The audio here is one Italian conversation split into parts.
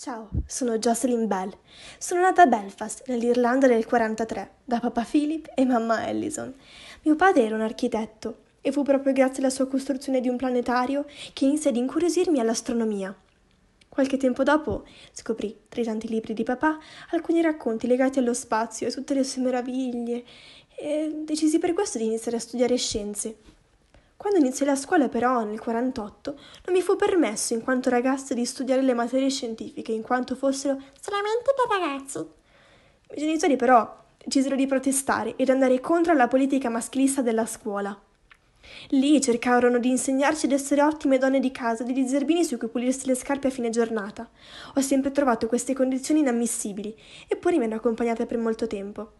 Ciao, sono Jocelyn Bell. Sono nata a Belfast, nell'Irlanda del 43, da papà Philip e mamma Allison. Mio padre era un architetto e fu proprio grazie alla sua costruzione di un planetario che inizia ad incuriosirmi all'astronomia. Qualche tempo dopo scoprì, tra i tanti libri di papà, alcuni racconti legati allo spazio e tutte le sue meraviglie e decisi per questo di iniziare a studiare scienze, quando iniziai la scuola però, nel 48, non mi fu permesso in quanto ragazza di studiare le materie scientifiche, in quanto fossero solamente per ragazzi. I miei genitori però decisero di protestare ed andare contro la politica maschilista della scuola. Lì cercarono di insegnarci ad essere ottime donne di casa, degli zerbini su cui pulirsi le scarpe a fine giornata. Ho sempre trovato queste condizioni inammissibili, eppure mi hanno accompagnata per molto tempo.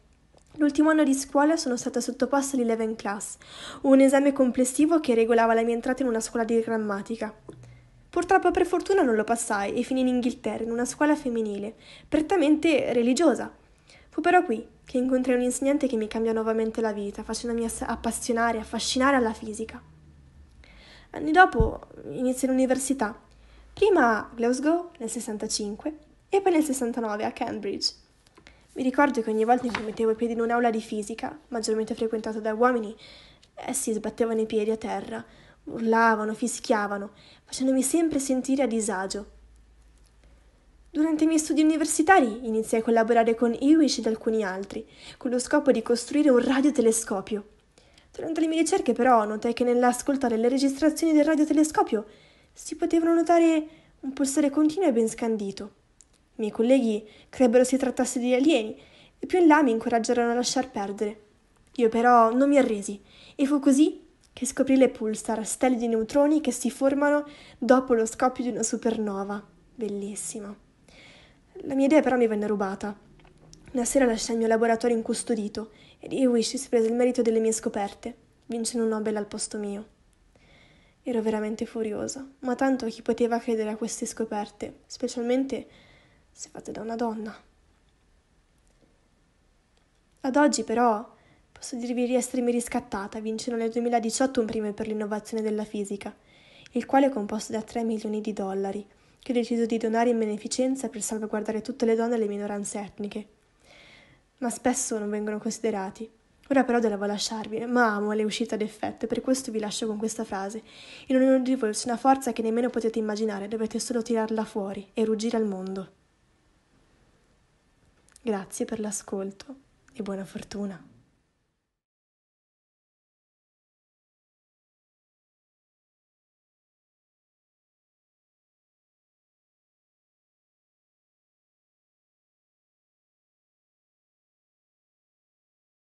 L'ultimo anno di scuola sono stata sottoposta all'Eleven Class, un esame complessivo che regolava la mia entrata in una scuola di grammatica. Purtroppo per fortuna non lo passai e finì in Inghilterra in una scuola femminile, prettamente religiosa. Fu però qui che incontrai un insegnante che mi cambiò nuovamente la vita, facendomi appassionare, affascinare alla fisica. Anni dopo iniziai l'università, prima a Glasgow nel 65 e poi nel 69 a Cambridge. Mi ricordo che ogni volta che cui mettevo i piedi in un'aula di fisica, maggiormente frequentata da uomini, essi sbattevano i piedi a terra, urlavano, fischiavano, facendomi sempre sentire a disagio. Durante i miei studi universitari iniziai a collaborare con Iwish ed alcuni altri, con lo scopo di costruire un radiotelescopio. Durante le mie ricerche però notai che nell'ascoltare le registrazioni del radiotelescopio si potevano notare un pulsare continuo e ben scandito. I miei colleghi crebbero si trattasse di alieni e più in là mi incoraggiarono a lasciar perdere. Io però non mi arresi e fu così che scoprì le pulsar, stelle di neutroni che si formano dopo lo scoppio di una supernova. Bellissima. La mia idea però mi venne rubata. Una sera lasciai il mio laboratorio incustodito e ed Wish si prese il merito delle mie scoperte, vincendo un Nobel al posto mio. Ero veramente furiosa, ma tanto chi poteva credere a queste scoperte, specialmente se fatte da una donna. Ad oggi però posso dirvi di essermi riscattata vincendo nel 2018 un premio per l'innovazione della fisica, il quale è composto da 3 milioni di dollari, che ho deciso di donare in beneficenza per salvaguardare tutte le donne e le minoranze etniche. Ma spesso non vengono considerati. Ora però devo lasciarvi, ma amo le uscite ad effetto e per questo vi lascio con questa frase. In ognuno di voi c'è una forza che nemmeno potete immaginare, dovete solo tirarla fuori e ruggire al mondo. Grazie per l'ascolto e buona fortuna!